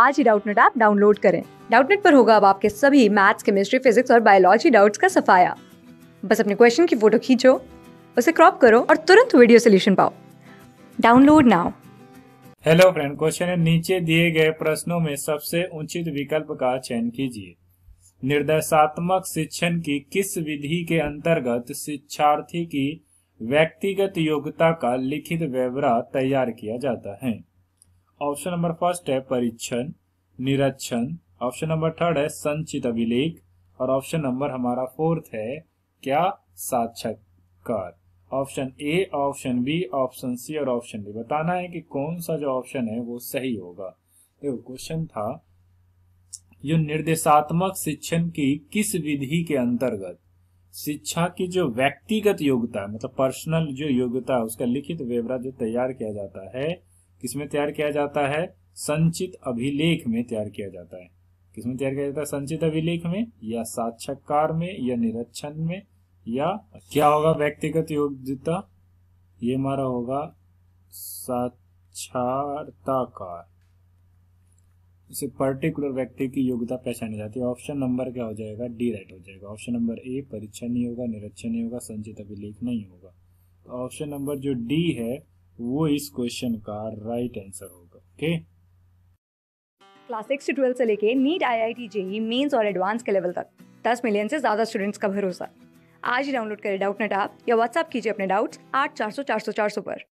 आज ही Doubtnut app download करें डाउटनेट पर होगा अब आपके सभी मैथ्स केमिस्ट्री फिजिक्स और बायोलॉजी डाउट्स का सफाया बस अपने क्वेश्चन की फोटो खींचो उसे क्रॉप करो और तुरंत वीडियो सोल्यूशन पाओ download now hello friend question है नीचे दिए गए प्रश्नों में सबसे उचित विकल्प का चयन कीजिए निर्देशात्मक शिक्षण की किस विधि के अंतर्गत शिक्षार्थी की व्यक्तिगत योग्यता का लिखित विवरण तैयार किया जाता है ऑप्शन नंबर फर्स्ट है परीक्षण निरीक्षण ऑप्शन नंबर थर्ड है संचित अभिलेख और ऑप्शन नंबर हमारा फोर्थ है क्या साक्षात्कार option A option B option C और ऑप्शन डी बताना है कि कौन सा जो ऑप्शन है वो सही होगा देखो क्वेश्चन था जो निर्देशात्मक शिक्षण की किस विधि के अंतर्गत शिक्षा की जो व्यक्तिगत योग्यता मतलब पर्सनल जो योग्यता है उसका लिखित विवरण जो तैयार किया जाता है किसमें तैयार किया जाता है संचित अभिलेख में तैयार किया जाता है किसमें तैयार किया जाता है संचित अभिलेख में या साक्षात्कार में या निरीक्षण में या क्या होगा व्यक्तिगत योग्यता ये हमारा होगा साक्षारता कार इसे पर्टिकुलर व्यक्ति की योग्यता पहचानी जाती है ऑप्शन नंबर क्या हो जाएगा डी राइट हो जाएगा ऑप्शन नंबर ए परीक्षण नहीं होगा निरीक्षण नहीं होगा संचित अभिलेख नहीं होगा तो ऑप्शन नंबर जो डी है वो इस क्वेश्चन का राइट आंसर होगा okay class six to twelfth से लेके NEET IIT JEE mains और एडवांस के लेवल तक दस मिलियन से ज्यादा स्टूडेंट्स का भरोसा आज ही डाउनलोड करें डाउट नेट आप या व्हाट्सअप कीजिए अपने डाउट्स आठ चार सौ चार सौ चार सौ पर